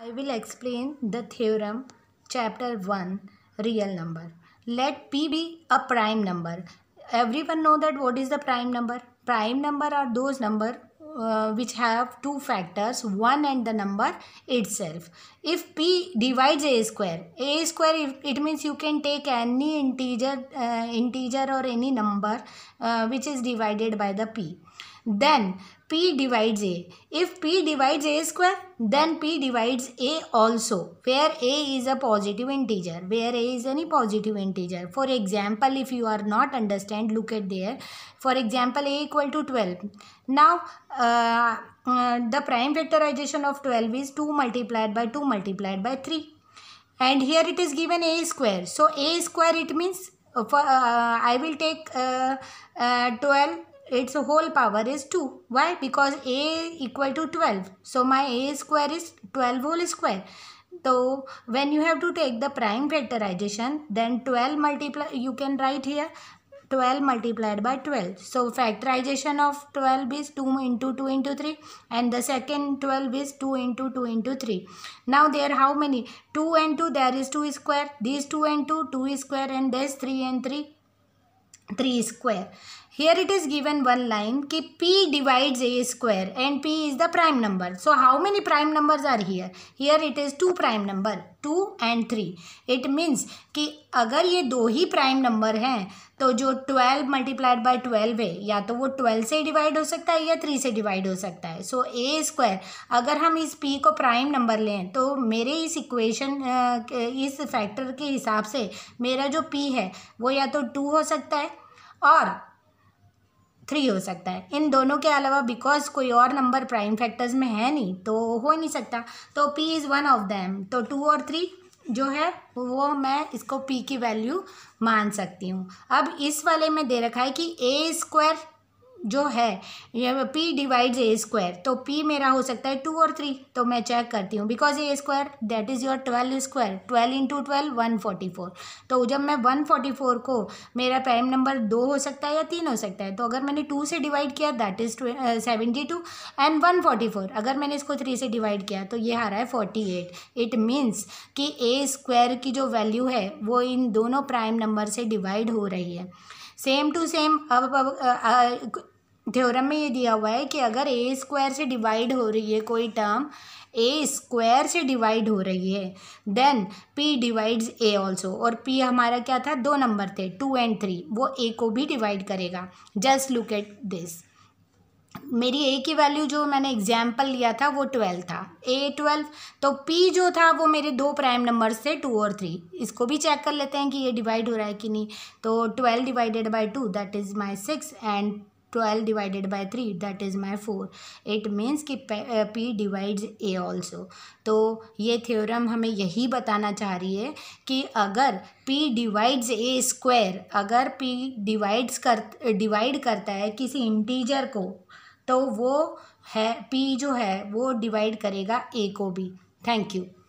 I will explain the theorem chapter 1 real number. Let P be a prime number. Everyone know that what is the prime number? Prime number are those number uh, which have two factors 1 and the number itself. If P divides a square, a square it means you can take any integer, uh, integer or any number uh, which is divided by the P. Then P divides A. If P divides A square, then P divides A also, where A is a positive integer, where A is any positive integer. For example, if you are not understand, look at there. For example, A equal to 12. Now, uh, uh, the prime factorization of 12 is 2 multiplied by 2 multiplied by 3. And here it is given A square. So, A square it means, uh, uh I will take uh, uh, 12 its whole power is 2. Why? Because a equal to 12. So my a square is 12 whole square. So when you have to take the prime factorization then 12 multiply you can write here 12 multiplied by 12. So factorization of 12 is 2 into 2 into 3 and the second 12 is 2 into 2 into 3. Now there how many? 2 and 2 there is 2 square. These 2 and 2 2 square and there is 3 and 3 3 square. here it is given one line ki p divides a square and p is the prime number so how many prime numbers are here here it is two prime number two and three it means कि अगर ये दो ही prime number हैं तो जो twelve multiplied by twelve है या तो वो ट्वेल्व से डिवाइड हो सकता है या थ्री से डिवाइड हो सकता है सो ए स्क्वायर अगर हम इस पी को प्राइम नंबर लें तो मेरे इस इक्वेशन इस फैक्टर के हिसाब से मेरा जो पी है वो या तो टू हो सकता है और थ्री हो सकता है इन दोनों के अलावा बिकॉज कोई और नंबर प्राइम फैक्टर्स में है नहीं तो हो ही नहीं सकता तो P is one of them तो टू और थ्री जो है वो मैं इसको पी की वैल्यू मान सकती हूँ अब इस वाले में दे रखा है कि ए स्क्वायर जो है पी डिवाइड्स ए स्क्वायर तो पी मेरा हो सकता है टू और थ्री तो मैं चेक करती हूँ because A square that is your twelve square twelve into twelve one forty four तो जब मैं वन फोर्टी फोर को मेरा प्राइम नंबर दो हो सकता है या तीन हो सकता है तो अगर मैंने टू से डिवाइड किया that is seventy two and one forty four अगर मैंने इसको थ्री से डिवाइड किया तो ये आ रहा है फोर्टी एट इट मीन्स कि ए स्क्वायर की जो वैल्यू है वो इन दोनों प्राइम नंबर से डिवाइड हो रही है सेम टू सेम अब, अब, अब, uh, अब uh, थ्योरम में ये दिया हुआ है कि अगर ए स्क्वायर से डिवाइड हो रही है कोई टर्म ए स्क्वायर से डिवाइड हो रही है then P divides A also और पी हमारा क्या था दो नंबर थे टू एंड थ्री वो ए को भी डिवाइड करेगा जस्ट लुक एट दिस मेरी ए की वैल्यू जो मैंने एग्जाम्पल लिया था वो ट्वेल्व था ए ट्वेल्व तो पी जो था वो मेरे दो प्राइम नंबर्स थे टू और थ्री इसको भी चेक कर लेते हैं कि ये डिवाइड हो रहा है कि नहीं तो twelve divided by two that is my six and twelve divided by three that is my four it means कि पी डिवाइड्स ए ऑल्सो तो ये थ्योरम हमें यही बताना चाह रही है कि अगर p डिवाइड्स ए स्क्वायर अगर p डिवाइड्स कर डिवाइड करता है किसी इंटीजर को तो वो है p जो है वो डिवाइड करेगा a को भी थैंक यू